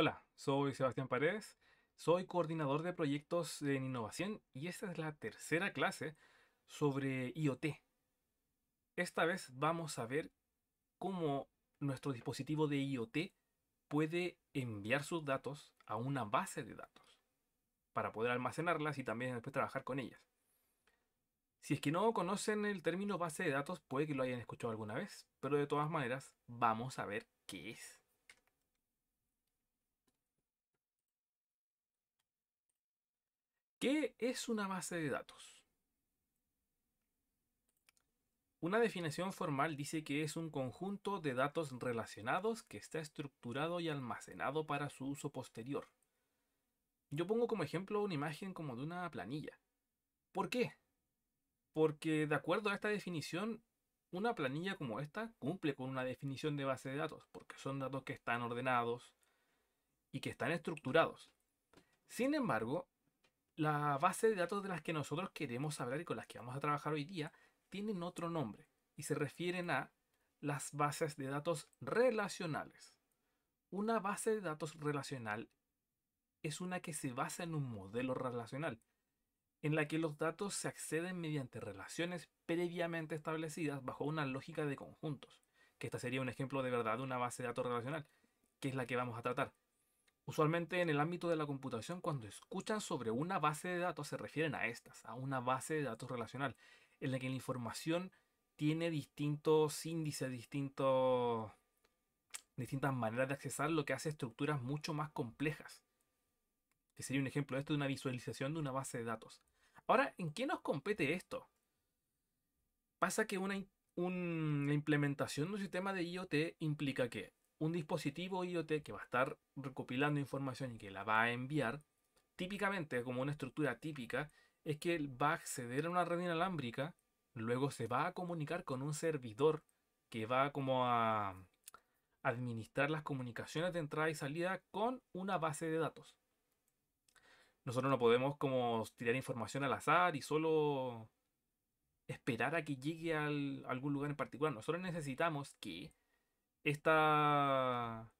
Hola, soy Sebastián Paredes, soy coordinador de proyectos en innovación y esta es la tercera clase sobre IoT. Esta vez vamos a ver cómo nuestro dispositivo de IoT puede enviar sus datos a una base de datos para poder almacenarlas y también después trabajar con ellas. Si es que no conocen el término base de datos, puede que lo hayan escuchado alguna vez, pero de todas maneras vamos a ver qué es. ¿Qué es una base de datos? Una definición formal dice que es un conjunto de datos relacionados que está estructurado y almacenado para su uso posterior. Yo pongo como ejemplo una imagen como de una planilla. ¿Por qué? Porque de acuerdo a esta definición, una planilla como esta cumple con una definición de base de datos, porque son datos que están ordenados y que están estructurados. Sin embargo, la base de datos de las que nosotros queremos hablar y con las que vamos a trabajar hoy día tienen otro nombre y se refieren a las bases de datos relacionales. Una base de datos relacional es una que se basa en un modelo relacional, en la que los datos se acceden mediante relaciones previamente establecidas bajo una lógica de conjuntos, que esta sería un ejemplo de verdad de una base de datos relacional, que es la que vamos a tratar. Usualmente en el ámbito de la computación, cuando escuchan sobre una base de datos, se refieren a estas, a una base de datos relacional, en la que la información tiene distintos índices, distintos, distintas maneras de accesar, lo que hace estructuras mucho más complejas. Que sería un ejemplo de esto de una visualización de una base de datos. Ahora, ¿en qué nos compete esto? Pasa que una, la implementación de un sistema de IoT implica que un dispositivo IoT que va a estar recopilando información y que la va a enviar, típicamente, como una estructura típica, es que va a acceder a una red inalámbrica, luego se va a comunicar con un servidor que va como a administrar las comunicaciones de entrada y salida con una base de datos. Nosotros no podemos como tirar información al azar y solo esperar a que llegue a algún lugar en particular. Nosotros necesitamos que esta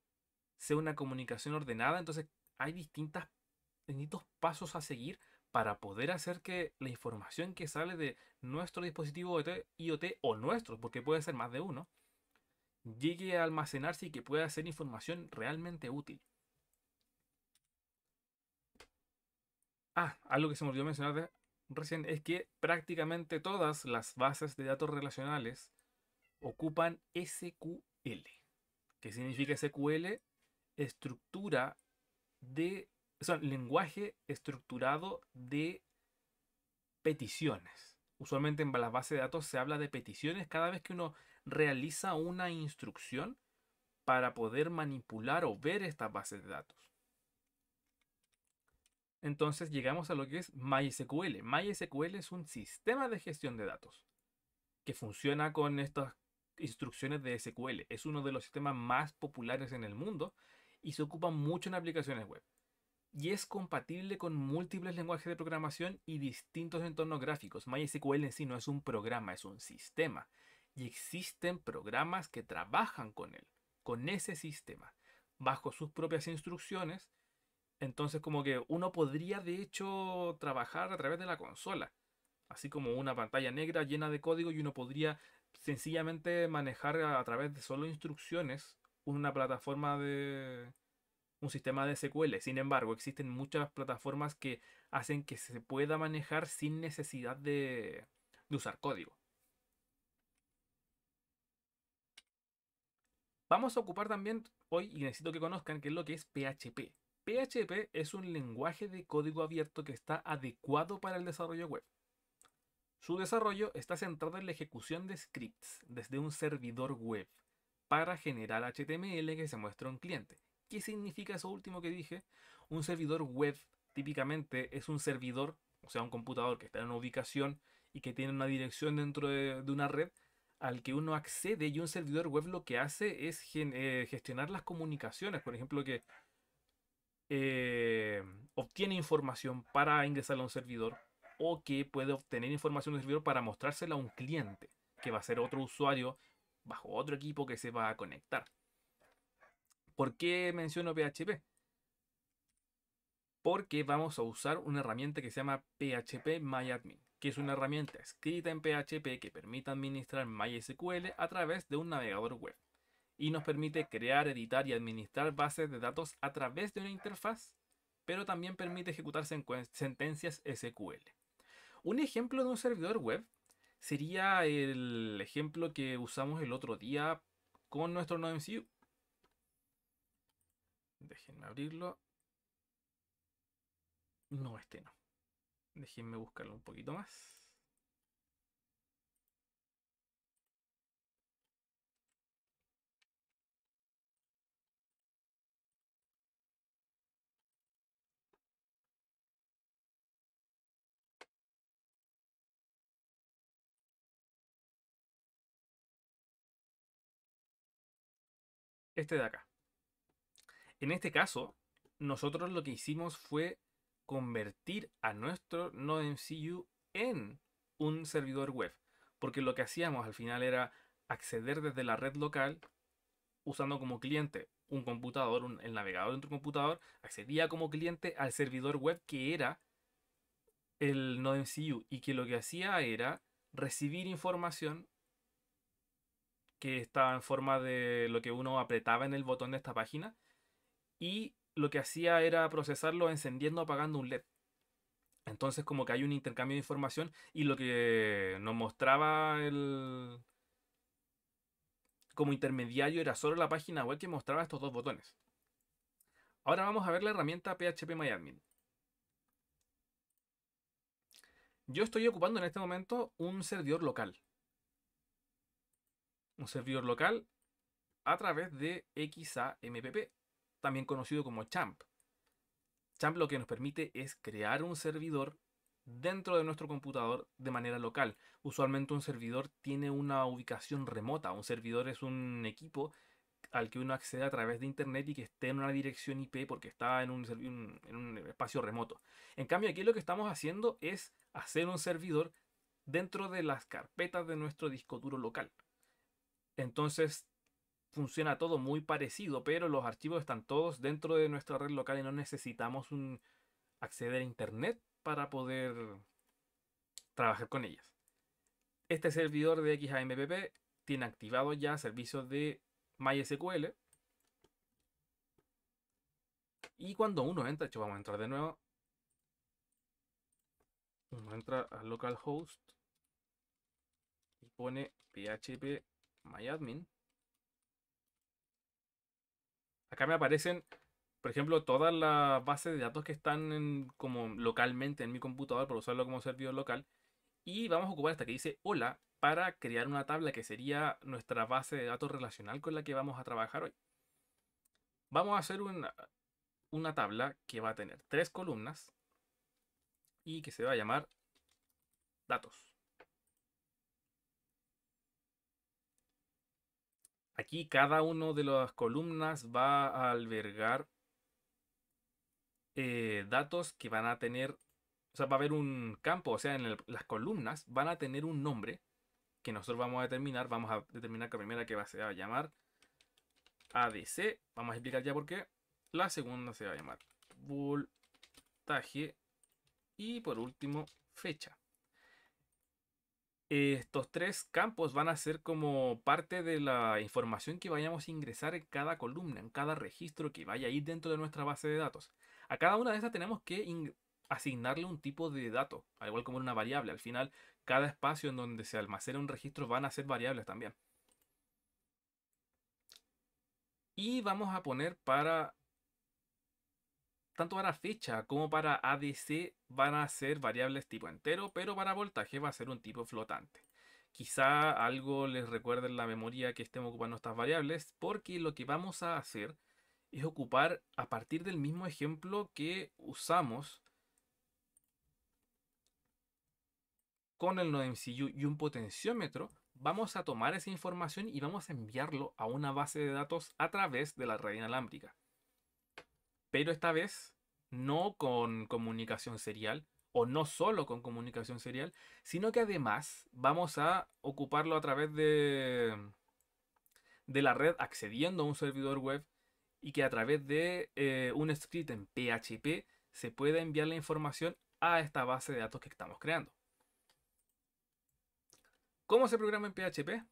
sea una comunicación ordenada. Entonces hay distintas, distintos pasos a seguir para poder hacer que la información que sale de nuestro dispositivo IoT o nuestro, porque puede ser más de uno, llegue a almacenarse y que pueda ser información realmente útil. Ah, algo que se me olvidó mencionar recién es que prácticamente todas las bases de datos relacionales ocupan SQL que significa SQL, estructura de, o lenguaje estructurado de peticiones. Usualmente en las bases de datos se habla de peticiones cada vez que uno realiza una instrucción para poder manipular o ver estas bases de datos. Entonces llegamos a lo que es MySQL. MySQL es un sistema de gestión de datos que funciona con estas instrucciones de SQL. Es uno de los sistemas más populares en el mundo y se ocupa mucho en aplicaciones web. Y es compatible con múltiples lenguajes de programación y distintos entornos gráficos. MySQL en sí no es un programa, es un sistema. Y existen programas que trabajan con él, con ese sistema, bajo sus propias instrucciones. Entonces como que uno podría de hecho trabajar a través de la consola así como una pantalla negra llena de código y uno podría sencillamente manejar a, través de solo instrucciones una plataforma de un sistema de SQL. Sin embargo, existen muchas plataformas que hacen que se pueda manejar sin necesidad de, de usar código. Vamos a ocupar también hoy, y necesito que conozcan, qué es lo que es PHP. PHP es un lenguaje de código abierto que está adecuado para el desarrollo web. Su desarrollo está centrado en la ejecución de scripts desde un servidor web para generar HTML que se muestra a un cliente. ¿Qué significa eso último que dije? Un servidor web típicamente es un servidor, o sea, un computador que está en una ubicación y que tiene una dirección dentro de, una red al que uno accede y un servidor web lo que hace es eh, gestionar las comunicaciones, por ejemplo, que eh, obtiene información para ingresar a un servidor, o que puede obtener información del servidor para mostrársela a un cliente, que va a ser otro usuario bajo otro equipo que se va a conectar. ¿Por qué menciono PHP? Porque vamos a usar una herramienta que se llama PHP MyAdmin, que es una herramienta escrita en PHP que permite administrar MySQL a través de un navegador web y nos permite crear, editar y administrar bases de datos a través de una interfaz, pero también permite ejecutar sentencias SQL. Un ejemplo de un servidor web sería el ejemplo que usamos el otro día con nuestro NodeMCU. Déjenme abrirlo. No, este no. Déjenme buscarlo un poquito más. este de acá. En este caso, nosotros lo que hicimos fue convertir a nuestro NodeMCU en un servidor web. Porque lo que hacíamos al final era acceder desde la red local usando como cliente un computador, el navegador de un computador, accedía como cliente al servidor web que era el NodeMCU y que lo que hacía era recibir información que estaba en forma de lo que uno apretaba en el botón de esta página. Y lo que hacía era procesarlo encendiendo o apagando un LED. Entonces como que hay un intercambio de información y lo que nos mostraba el como intermediario era solo la página web que mostraba estos dos botones. Ahora vamos a ver la herramienta phpMyAdmin. Yo estoy ocupando en este momento un servidor local un servidor local a través de XAMPP, también conocido como CHAMP. CHAMP lo que nos permite es crear un servidor dentro de nuestro computador de manera local. Usualmente un servidor tiene una ubicación remota. Un servidor es un equipo al que uno accede a través de internet y que esté en una dirección IP porque está en un, espacio remoto. En cambio, aquí lo que estamos haciendo es hacer un servidor dentro de las carpetas de nuestro disco duro local. Entonces funciona todo muy parecido, pero los archivos están todos dentro de nuestra red local y no necesitamos un, acceder a Internet para poder trabajar con ellas. Este servidor de XAMPP tiene activado ya servicios de MySQL. Y cuando uno entra, hecho, vamos a entrar de nuevo. Uno entra a localhost y pone php MyAdmin. Acá me aparecen, por ejemplo, todas las bases de datos que están como localmente en mi computador por usarlo como servidor local. Y vamos a ocupar esta que dice hola para crear una tabla que sería nuestra base de datos relacional con la que vamos a trabajar hoy. Vamos a hacer una, una tabla que va a tener tres columnas y que se va a llamar datos. Aquí cada una de las columnas va a albergar eh, datos que van a tener, o sea, va a haber un campo, o sea, en las columnas van a tener un nombre que nosotros vamos a determinar. Vamos a determinar que la primera que va, a va a llamar ADC, vamos a explicar ya por qué. La segunda se va a llamar voltaje y por último fecha estos tres campos van a ser como parte de la información que vayamos a ingresar en cada columna, en cada registro que vaya a ir dentro de nuestra base de datos. A cada una de esas tenemos que asignarle un tipo de dato, al igual como una variable. Al final, cada espacio en donde se almacena un registro van a ser variables también. Y vamos a poner para tanto para fecha como para ADC van a ser variables tipo entero, pero para voltaje va a ser un tipo flotante. Quizá algo les recuerde en la memoria que estemos ocupando estas variables, porque lo que vamos a hacer es ocupar a partir del mismo ejemplo que usamos con el NodeMCU y un potenciómetro, vamos a tomar esa información y vamos a enviarlo a una base de datos a través de la red inalámbrica pero esta vez no con comunicación serial, o no solo con comunicación serial, sino que además vamos a ocuparlo a través de, mm, de la red accediendo a un servidor web y que a través de eh, un script en PHP se pueda enviar la información a esta base de datos que estamos creando. ¿Cómo se programa en PHP?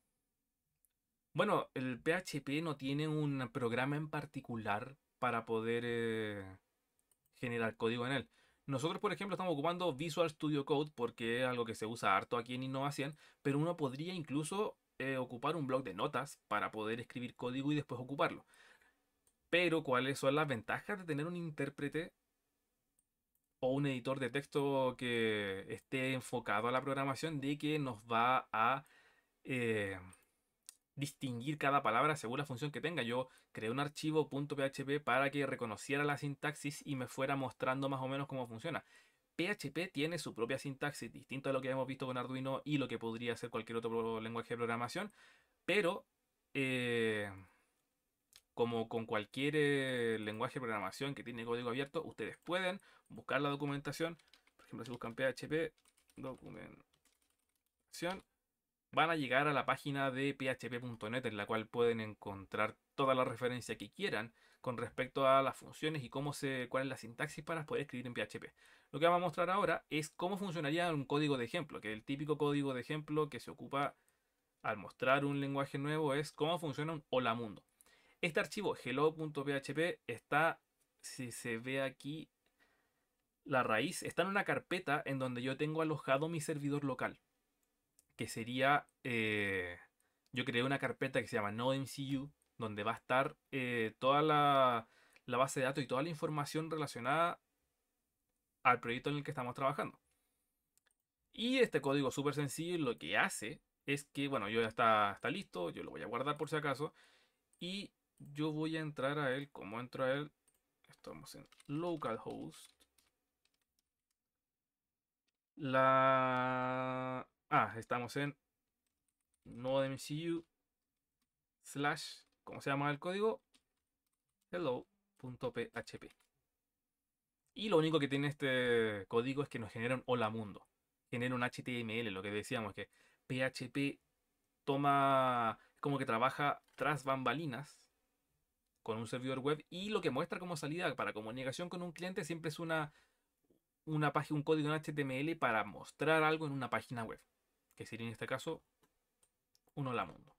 Bueno, el PHP no tiene un programa en particular para poder eh, generar código en él. Nosotros, por ejemplo, estamos ocupando Visual Studio Code porque es algo que se usa harto aquí en innovación, pero uno podría incluso eh, ocupar un blog de notas para poder escribir código y después ocuparlo. Pero, ¿cuáles son las ventajas de tener un intérprete o un editor de texto que esté enfocado a la programación? De que nos va a eh, distinguir cada palabra según la función que tenga. Yo creé un archivo .php para que reconociera la sintaxis y me fuera mostrando más o menos cómo funciona. PHP tiene su propia sintaxis, distinta a lo que hemos visto con Arduino y lo que podría ser cualquier otro lenguaje de programación, pero eh, como con cualquier eh, lenguaje de programación que tiene código abierto, ustedes pueden buscar la documentación. Por ejemplo, si buscan PHP, documentación, van a llegar a la página de php.net en la cual pueden encontrar toda la referencia que quieran con respecto a las funciones y cómo se, cuál es la sintaxis para poder escribir en PHP. Lo que vamos a mostrar ahora es cómo funcionaría un código de ejemplo, que el típico código de ejemplo que se ocupa al mostrar un lenguaje nuevo es cómo funciona un hola mundo. Este archivo hello.php está, si se ve aquí, la raíz, está en una carpeta en donde yo tengo alojado mi servidor local que sería, eh, yo creé una carpeta que se llama NodeMCU, donde va a estar eh, toda la, base de datos y toda la información relacionada al proyecto en el que estamos trabajando. Y este código súper sencillo lo que hace es que, bueno, yo ya está, está listo, yo lo voy a guardar por si acaso, y yo voy a entrar a él, como entro a él, estamos en localhost, la Ah, estamos en NodeMCU slash, ¿cómo se llama el código? hello.php. Y lo único que tiene este código es que nos genera un hola mundo. Genera un HTML, lo que decíamos, que PHP toma, como que trabaja tras bambalinas con un servidor web y lo que muestra como salida para comunicación con un cliente siempre es una, una página, un código en HTML para mostrar algo en una página web que sería en este caso un hola mundo.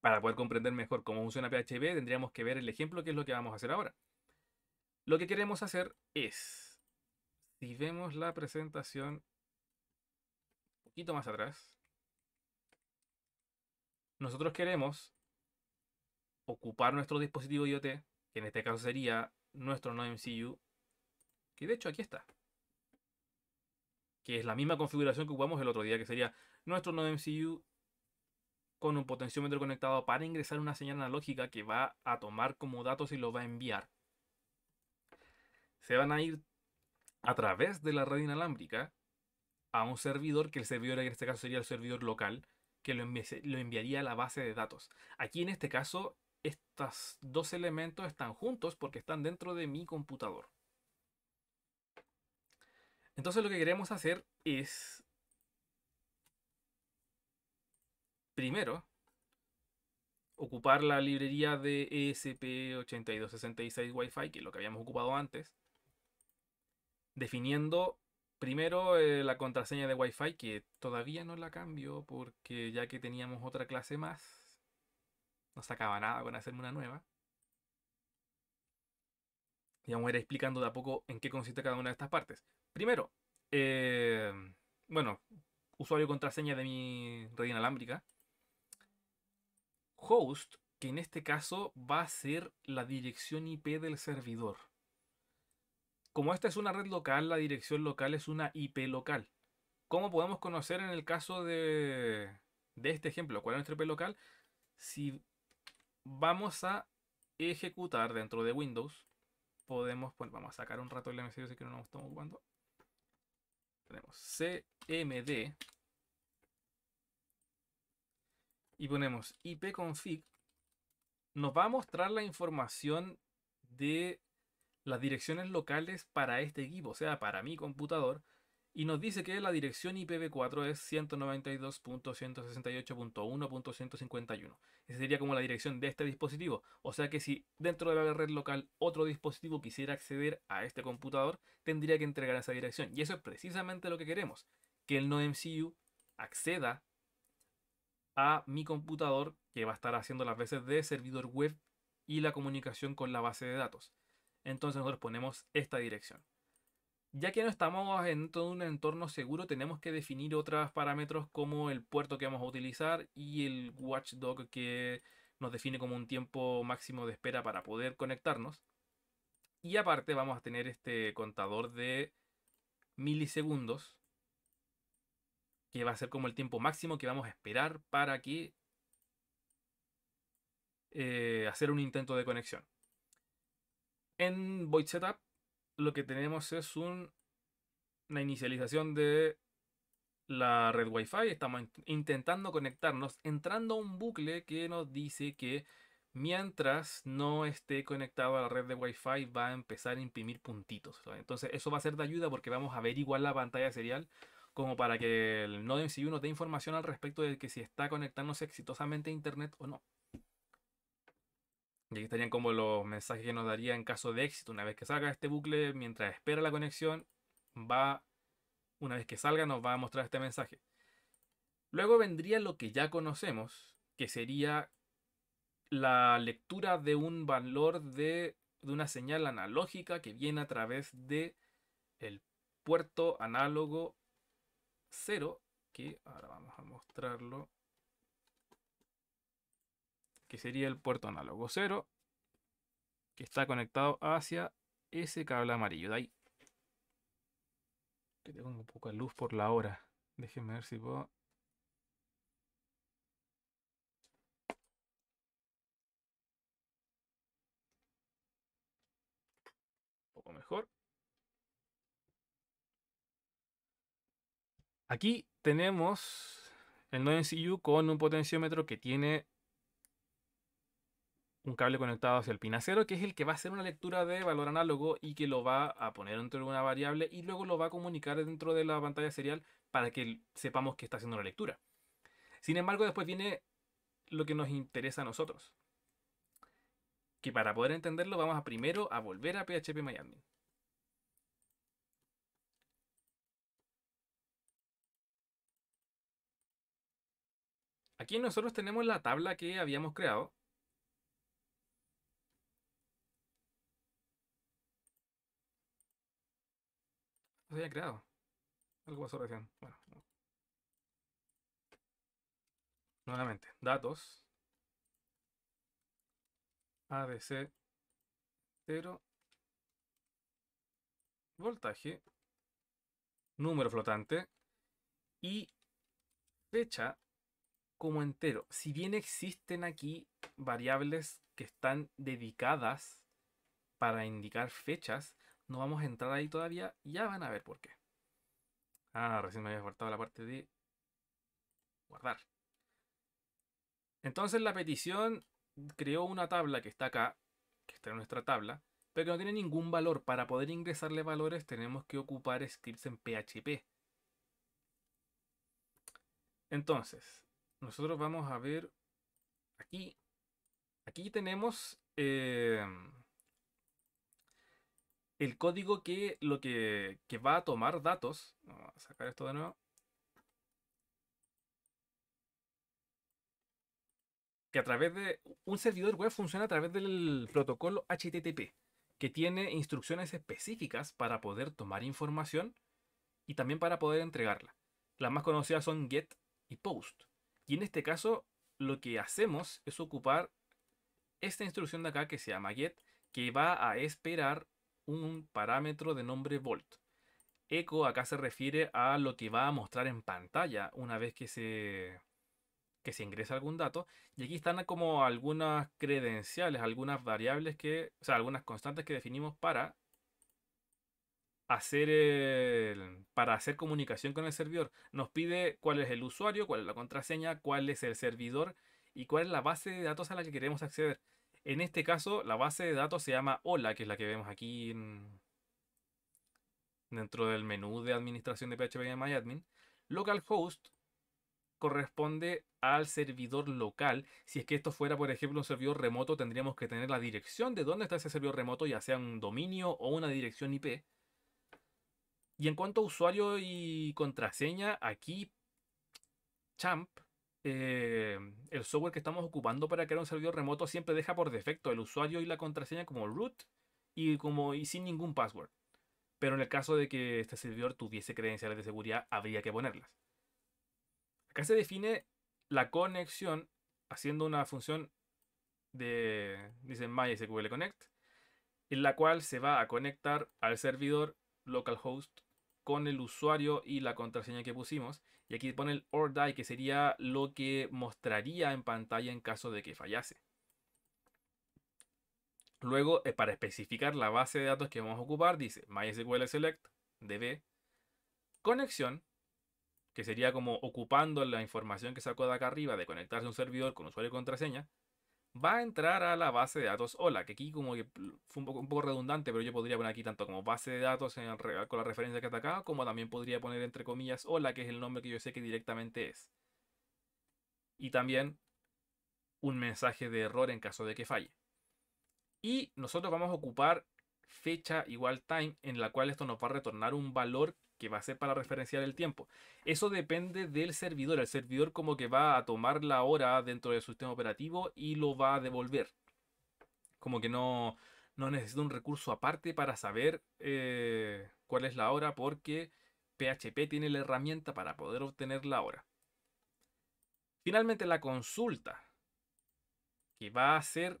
Para poder comprender mejor cómo funciona PHP, tendríamos que ver el ejemplo, que es lo que vamos a hacer ahora. Lo que queremos hacer es, si vemos la presentación un poquito más atrás, nosotros queremos ocupar nuestro dispositivo IoT, que en este caso sería nuestro NodeMCU, que de hecho aquí está que es la misma configuración que jugamos el otro día, que sería nuestro NodeMCU con un potenciómetro conectado para ingresar una señal analógica que va a tomar como datos y lo va a enviar. Se van a ir a través de la red inalámbrica a un servidor, que el servidor en este caso sería el servidor local, que lo, lo enviaría a la base de datos. Aquí en este caso, estos dos elementos están juntos porque están dentro de mi computador. Entonces lo que queremos hacer es, primero, ocupar la librería de e ESP8266 Wi-Fi, que es lo que habíamos ocupado antes, definiendo primero eh, la contraseña de Wi-Fi, que todavía no la cambio porque ya que teníamos otra clase más, no sacaba nada con hacerme una nueva. Y vamos a ir explicando de a poco en qué consiste cada una de estas partes. Primero, eh, bueno, usuario y contraseña de mi red inalámbrica. Host, que en este caso va a ser la dirección IP del servidor. Como esta es una red local, la dirección local es una IP local. ¿Cómo podemos conocer en el caso de, de este ejemplo cuál es nuestra IP local? Si vamos a ejecutar dentro de Windows podemos poner, vamos a sacar un rato el MCU si que no nos estamos jugando. Tenemos CMD y ponemos ipconfig, nos va a mostrar la información de las direcciones locales para este equipo, o sea, para mi computador, y nos dice que la dirección IPv4 es 192.168.1.151. Esa sería como la dirección de este dispositivo. O sea que si dentro de la red local otro dispositivo quisiera acceder a este computador, tendría que entregar esa dirección. Y eso es precisamente lo que queremos. Que el NodeMCU acceda a mi computador que va a estar haciendo las veces de servidor web y la comunicación con la base de datos. Entonces nosotros ponemos esta dirección. Ya que no estamos en todo un entorno seguro, tenemos que definir otros parámetros como el puerto que vamos a utilizar y el watchdog que nos define como un tiempo máximo de espera para poder conectarnos. Y aparte vamos a tener este contador de milisegundos, que va a ser como el tiempo máximo que vamos a esperar para que eh, hacer un intento de conexión. En Void Setup lo que tenemos es una inicialización de la red Wi-Fi. Estamos intentando conectarnos, entrando a un bucle que nos dice que mientras no esté conectado a la red de Wi-Fi va a empezar a imprimir puntitos. Entonces eso va a ser de ayuda porque vamos a ver igual la pantalla serial como para que el NodeMCU nos dé información al respecto de que si está conectándose exitosamente a internet o no. Y aquí estarían como los mensajes que nos daría en caso de éxito. Una vez que salga este bucle, mientras espera la conexión, va, una vez que salga, nos va a mostrar este mensaje. Luego vendría lo que ya conocemos, que sería la lectura de un valor de, una señal analógica que viene a través de el puerto análogo 0, que ahora vamos a mostrarlo que sería el puerto análogo cero, que está conectado hacia ese cable amarillo. De ahí. Que tengo poca luz por la hora. Déjenme ver si puedo. poco mejor. Aquí tenemos el NCU con un potenciómetro que tiene un cable conectado hacia el pin que es el que va a hacer una lectura de valor análogo y que lo va a poner dentro de una variable y luego lo va a comunicar dentro de la pantalla serial para que sepamos que está haciendo la lectura. Sin embargo, después viene lo que nos interesa a nosotros. Que para poder entenderlo vamos a primero a volver a PHP Miami Aquí nosotros tenemos la tabla que habíamos creado se había creado. Algo pasó recién. Bueno. Nuevamente, datos. ADC cero. Voltaje. Número flotante. Y fecha como entero. Si bien existen aquí variables que están dedicadas para indicar fechas, no vamos a entrar ahí todavía. Ya van a ver por qué. Ah, recién me había faltado la parte de guardar. Entonces la petición creó una tabla que está acá, que está en nuestra tabla, pero que no tiene ningún valor. Para poder ingresarle valores tenemos que ocupar scripts en PHP. Entonces, nosotros vamos a ver aquí. Aquí tenemos... Eh, el código que lo que, va a tomar datos. Vamos a sacar esto de nuevo. que a través de un servidor web funciona a través del protocolo HTTP, que tiene instrucciones específicas para poder tomar información y también para poder entregarla. Las más conocidas son GET y POST. Y en este caso, lo que hacemos es ocupar esta instrucción de acá que se llama GET, que va a esperar un parámetro de nombre volt. Echo acá se refiere a lo que va a mostrar en pantalla una vez que se, se ingresa algún dato. Y aquí están como algunas credenciales, algunas variables que, o sea, algunas constantes que definimos para hacer, para hacer comunicación con el servidor. Nos pide cuál es el usuario, cuál es la contraseña, cuál es el servidor y cuál es la base de datos a la que queremos acceder. En este caso, la base de datos se llama Hola, que es la que vemos aquí dentro del menú de administración de PHP MyAdmin. Localhost corresponde al servidor local. Si es que esto fuera, por ejemplo, un servidor remoto, tendríamos que tener la dirección de dónde está ese servidor remoto, ya sea un dominio o una dirección IP. Y en cuanto a usuario y contraseña, aquí Champ eh, el software que estamos ocupando para crear un servidor remoto siempre deja por defecto el usuario y la contraseña como root y, como, y sin ningún password. Pero en el caso de que este servidor tuviese credenciales de seguridad, habría que ponerlas. Acá se define la conexión haciendo una función de, dicen MySQL Connect, en la cual se va a conectar al servidor localhost el usuario y la contraseña que pusimos. Y aquí pone el or die, que sería lo que mostraría en pantalla en caso de que fallase. Luego, eh, para especificar la base de datos que vamos a ocupar, dice MySQL Select, DB, conexión, que sería como ocupando la información que sacó de acá arriba de conectarse a un servidor con usuario y contraseña, va a entrar a la base de datos Hola, que aquí como que fue un poco, redundante, pero yo podría poner aquí tanto como base de datos en con la referencia que está acá, como también podría poner entre comillas Hola, que es el nombre que yo sé que directamente es. Y también un mensaje de error en caso de que falle. Y nosotros vamos a ocupar fecha igual time en la cual esto nos va a retornar un valor que va a ser para referenciar el tiempo. Eso depende del servidor. El servidor como que va a tomar la hora dentro del sistema operativo y lo va a devolver. Como que no, no necesita un recurso aparte para saber eh, cuál es la hora porque PHP tiene la herramienta para poder obtener la hora. Finalmente la consulta que va a ser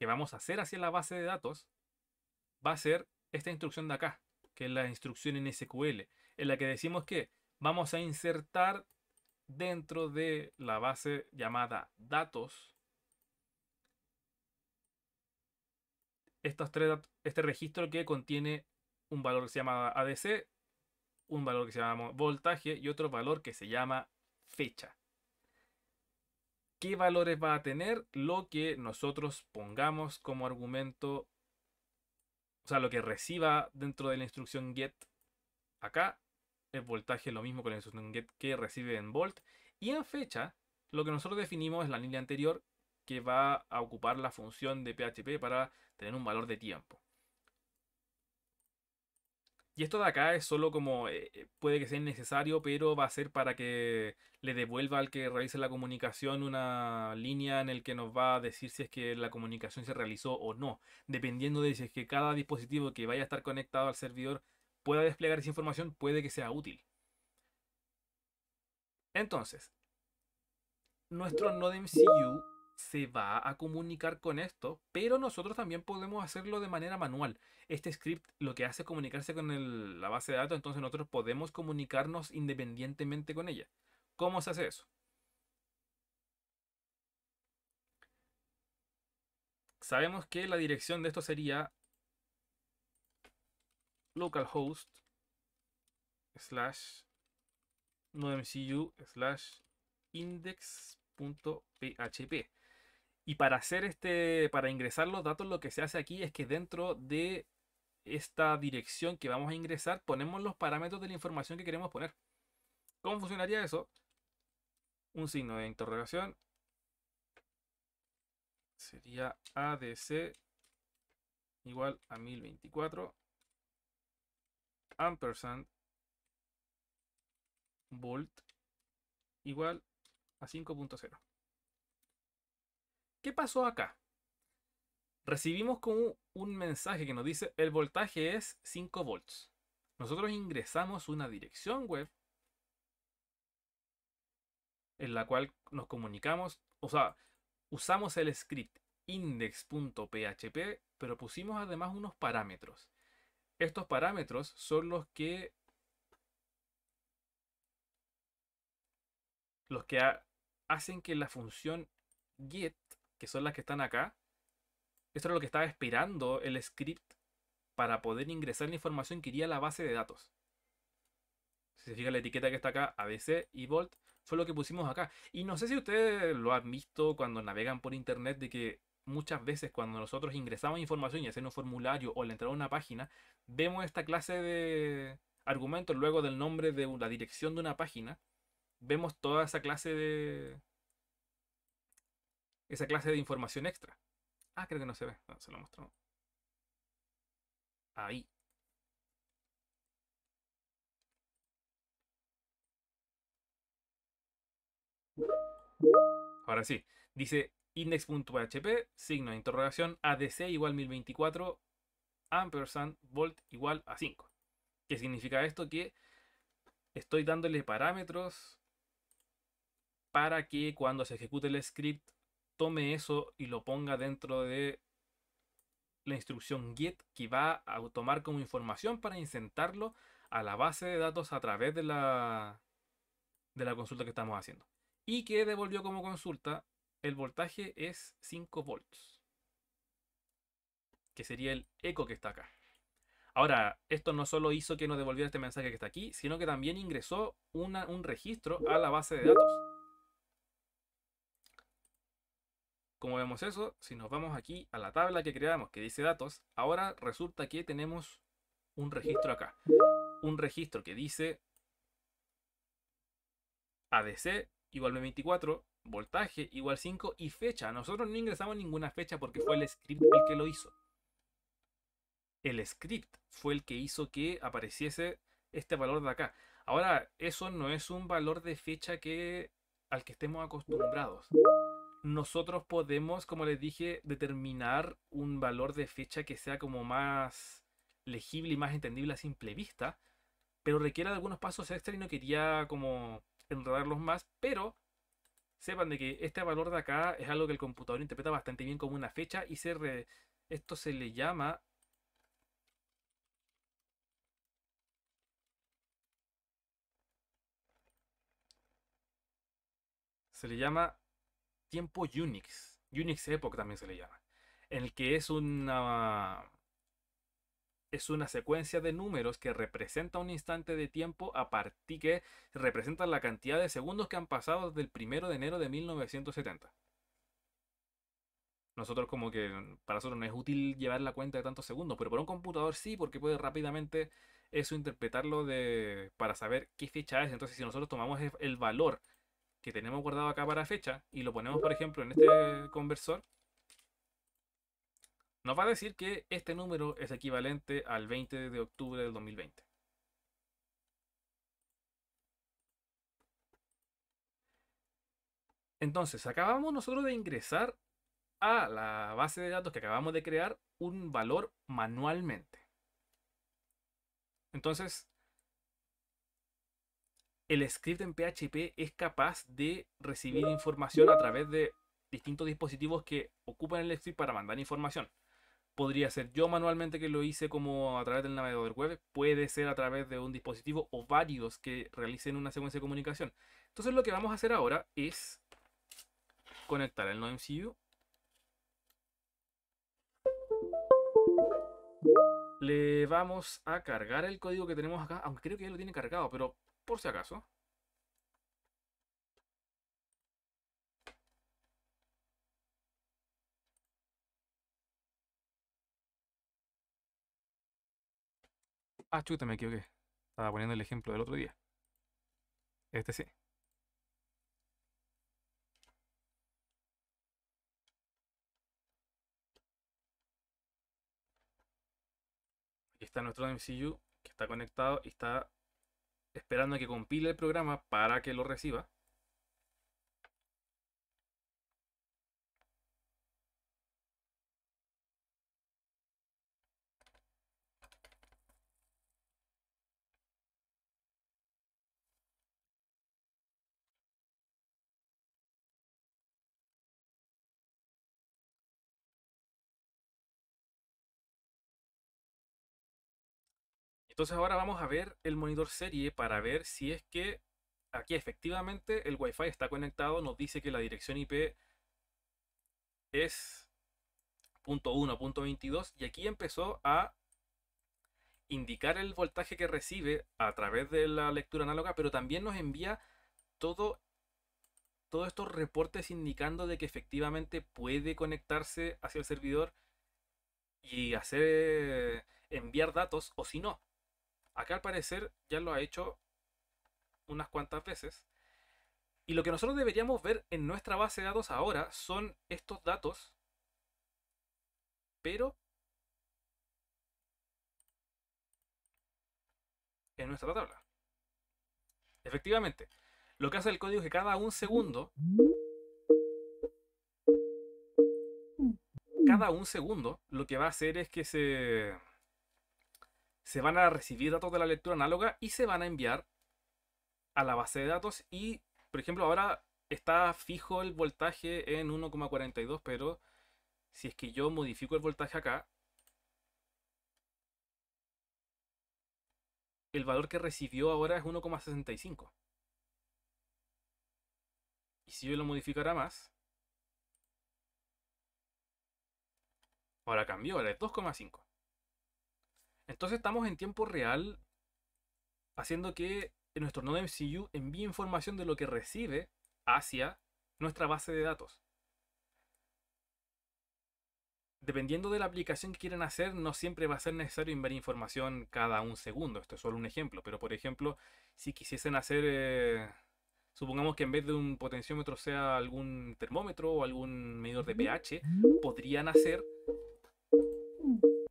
que vamos a hacer hacia la base de datos, va a ser esta instrucción de acá que es la instrucción en SQL, en la que decimos que vamos a insertar dentro de la base llamada datos estos tres, este registro que contiene un valor que se llama ADC, un valor que se llama voltaje y otro valor que se llama fecha. ¿Qué valores va a tener lo que nosotros pongamos como argumento o sea, lo que reciba dentro de la instrucción get acá el voltaje es lo mismo con la instrucción get que recibe en volt. Y en fecha, lo que nosotros definimos es la línea anterior que va a ocupar la función de PHP para tener un valor de tiempo. Y esto de acá es solo como eh, eh, puede que sea innecesario, pero va a ser para que le devuelva al que realice la comunicación una línea en el que nos va a decir si es que la comunicación se realizó o no, dependiendo de si es que cada dispositivo que vaya a estar conectado al servidor pueda desplegar esa información, puede que sea útil. Entonces, nuestro NodeMCU se va a comunicar con esto, pero nosotros también podemos hacerlo de manera manual. Este script lo que hace es comunicarse con la base de datos, entonces nosotros podemos comunicarnos independientemente con ella. ¿Cómo se hace eso? Sabemos que la dirección de esto sería localhost slash mcu slash index.php. Y para hacer este, para ingresar los datos, lo que se hace aquí es que dentro de esta dirección que vamos a ingresar, ponemos los parámetros de la información que queremos poner. ¿Cómo funcionaría eso? Un signo de interrogación. Sería ADC igual a 1024. Ampersand volt igual a 5.0. ¿Qué pasó acá? Recibimos como un mensaje que nos dice el voltaje es 5 volts. Nosotros ingresamos una dirección web en la cual nos comunicamos, o sea, usamos el script index.php, pero pusimos además unos parámetros. Estos parámetros son los que los que hacen que la función get que son las que están acá, esto es lo que estaba esperando el script para poder ingresar la información que iría a la base de datos. Si se fija la etiqueta que está acá, ABC y Volt, fue lo que pusimos acá. Y no sé si ustedes lo han visto cuando navegan por internet de que muchas veces cuando nosotros ingresamos información, y hacemos un formulario o le entramos a una página, vemos esta clase de argumentos luego del nombre de la dirección de una página, vemos toda esa clase de, esa clase de información extra. Ah, creo que no se ve. No, se lo muestro. Ahí. Ahora sí, dice index.php, signo de interrogación, ADC igual 1024, ampersand volt igual a 5. ¿Qué significa esto? Que estoy dándole parámetros para que cuando se ejecute el script tome eso y lo ponga dentro de la instrucción get que va a tomar como información para insertarlo a la base de datos a través de la, de la consulta que estamos haciendo. Y que devolvió como consulta, el voltaje es 5 volts, que sería el eco que está acá. Ahora, esto no solo hizo que nos devolviera este mensaje que está aquí, sino que también ingresó un registro a la base de datos. Como vemos eso? Si nos vamos aquí a la tabla que creamos que dice datos, ahora resulta que tenemos un registro acá. Un registro que dice ADC igual 24, voltaje igual 5 y fecha. Nosotros no ingresamos ninguna fecha porque fue el script el que lo hizo. El script fue el que hizo que apareciese este valor de acá. Ahora, eso no es un valor de fecha que, al que estemos acostumbrados nosotros podemos, como les dije, determinar un valor de fecha que sea como más legible y más entendible a simple vista, pero requiere algunos pasos extra y no quería como enredarlos más, pero sepan de que este valor de acá es algo que el computador interpreta bastante bien como una fecha y se esto se le llama se le llama tiempo Unix, Unix Epoch también se le llama, en el que es una, es una secuencia de números que representa un instante de tiempo a partir que representa la cantidad de segundos que han pasado desde el 1 de enero de 1970. Nosotros como que para nosotros no es útil llevar la cuenta de tantos segundos, pero para un computador sí, porque puede rápidamente eso interpretarlo de, para saber qué fecha es. Entonces si nosotros tomamos el valor que tenemos guardado acá para fecha y lo ponemos, por ejemplo, en este conversor, nos va a decir que este número es equivalente al 20 de octubre del 2020. Entonces, acabamos nosotros de ingresar a la base de datos que acabamos de crear un valor manualmente. Entonces, el script en PHP es capaz de recibir información a través de distintos dispositivos que ocupan el script para mandar información. Podría ser yo manualmente que lo hice como a través del navegador web, puede ser a través de un dispositivo o varios que realicen una secuencia de comunicación. Entonces lo que vamos a hacer ahora es conectar el NoMCU. Le vamos a cargar el código que tenemos acá, aunque creo que ya lo tiene cargado, pero por si acaso. Ah, chuta, me equivoqué. Estaba poniendo el ejemplo del otro día. Este sí. Aquí está nuestro MCU que está conectado y está esperando a que compile el programa para que lo reciba. Entonces ahora vamos a ver el monitor serie para ver si es que aquí efectivamente el Wi-Fi está conectado. Nos dice que la dirección IP es .1, .22 y aquí empezó a indicar el voltaje que recibe a través de la lectura análoga, pero también nos envía todo todos estos reportes indicando de que efectivamente puede conectarse hacia el servidor y hacer enviar datos o si no. Acá al parecer ya lo ha hecho unas cuantas veces. Y lo que nosotros deberíamos ver en nuestra base de datos ahora son estos datos, pero en nuestra tabla. Efectivamente, lo que hace el código es que cada un segundo, cada un segundo, lo que va a hacer es que se se van a recibir datos de la lectura análoga y se van a enviar a la base de datos y, por ejemplo, ahora está fijo el voltaje en 1,42, pero si es que yo modifico el voltaje acá, el valor que recibió ahora es 1,65. Y si yo lo modificara más, ahora cambió, ahora es 2,5. Entonces estamos en tiempo real haciendo que nuestro NodeMCU envíe información de lo que recibe hacia nuestra base de datos. Dependiendo de la aplicación que quieran hacer, no siempre va a ser necesario enviar información cada un segundo. Esto es solo un ejemplo. Pero, por ejemplo, si quisiesen hacer, eh, supongamos que en vez de un potenciómetro sea algún termómetro o algún medidor de pH, podrían hacer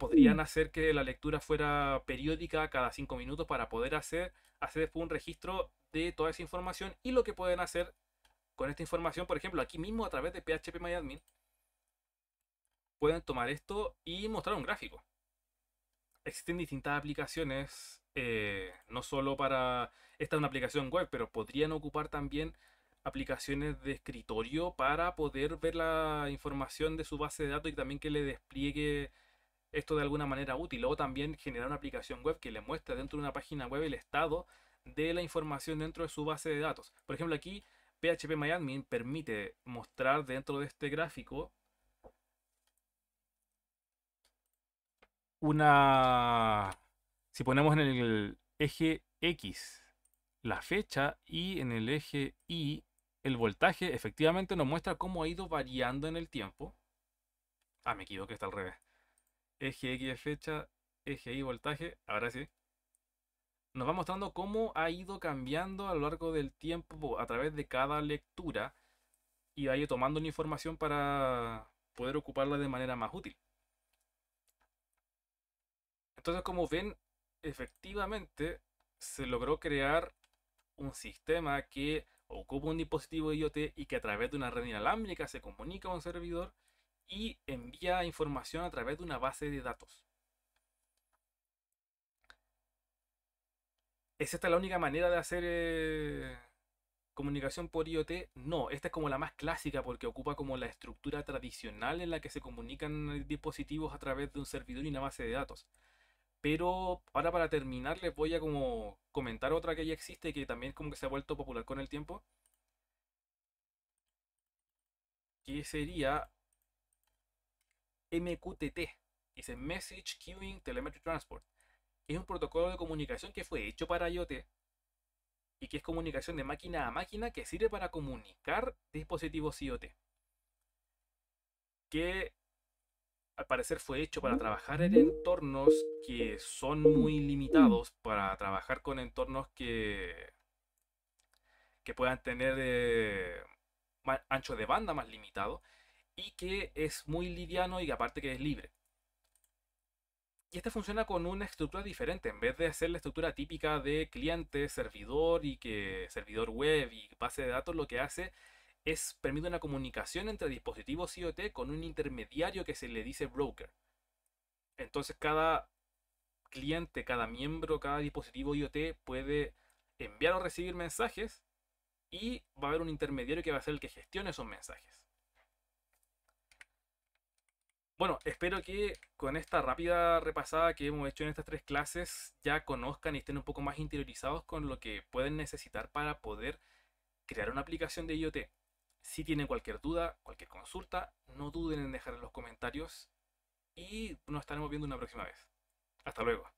podrían hacer que la lectura fuera periódica cada cinco minutos para poder hacer, hacer después un registro de toda esa información y lo que pueden hacer con esta información, por ejemplo, aquí mismo a través de PHP MyAdmin, pueden tomar esto y mostrar un gráfico. Existen distintas aplicaciones, eh, no solo para... Esta es una aplicación web, pero podrían ocupar también aplicaciones de escritorio para poder ver la información de su base de datos y también que le despliegue esto de alguna manera útil. O también generar una aplicación web que le muestre dentro de una página web el estado de la información dentro de su base de datos. Por ejemplo, aquí PHP MyAdmin permite mostrar dentro de este gráfico una... Si ponemos en el eje X la fecha y en el eje Y el voltaje, efectivamente nos muestra cómo ha ido variando en el tiempo. Ah, me equivoqué, está al revés eje X fecha, eje Y voltaje, ahora sí, nos va mostrando cómo ha ido cambiando a lo largo del tiempo a través de cada lectura y ha ido tomando una información para poder ocuparla de manera más útil. Entonces, como ven, efectivamente se logró crear un sistema que ocupa un dispositivo IoT y que a través de una red inalámbrica se comunica a un servidor y envía información a través de una base de datos. ¿Es esta la única manera de hacer eh, comunicación por IoT? No, esta es como la más clásica porque ocupa como la estructura tradicional en la que se comunican dispositivos a través de un servidor y una base de datos. Pero ahora para terminar les voy a como comentar otra que ya existe y que también como que se ha vuelto popular con el tiempo. Que sería MQTT, dice Message Queuing Telemetry Transport, es un protocolo de comunicación que fue hecho para IoT y que es comunicación de máquina a máquina que sirve para comunicar dispositivos IoT. Que al parecer fue hecho para trabajar en entornos que son muy limitados, para trabajar con entornos que, que puedan tener eh, ancho de banda más limitado y que es muy liviano y aparte que es libre. Y este funciona con una estructura diferente, en vez de hacer la estructura típica de cliente, servidor y que servidor web y base de datos, lo que hace es permite una comunicación entre dispositivos IoT con un intermediario que se le dice broker. Entonces cada cliente, cada miembro, cada dispositivo IoT puede enviar o recibir mensajes y va a haber un intermediario que va a ser el que gestione esos mensajes. Bueno, espero que con esta rápida repasada que hemos hecho en estas tres clases ya conozcan y estén un poco más interiorizados con lo que pueden necesitar para poder crear una aplicación de IoT. Si tienen cualquier duda, cualquier consulta, no duden en dejar en los comentarios y nos estaremos viendo una próxima vez. Hasta luego.